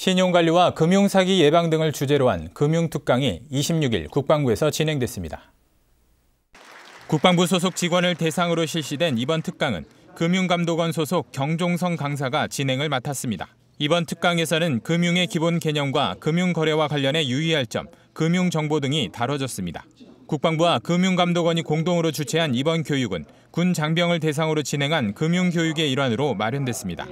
신용관리와 금융사기 예방 등을 주제로 한 금융특강이 26일 국방부에서 진행됐습니다. 국방부 소속 직원을 대상으로 실시된 이번 특강은 금융감독원 소속 경종성 강사가 진행을 맡았습니다. 이번 특강에서는 금융의 기본 개념과 금융거래와 관련해 유의할 점, 금융정보 등이 다뤄졌습니다. 국방부와 금융감독원이 공동으로 주최한 이번 교육은 군 장병을 대상으로 진행한 금융교육의 일환으로 마련됐습니다.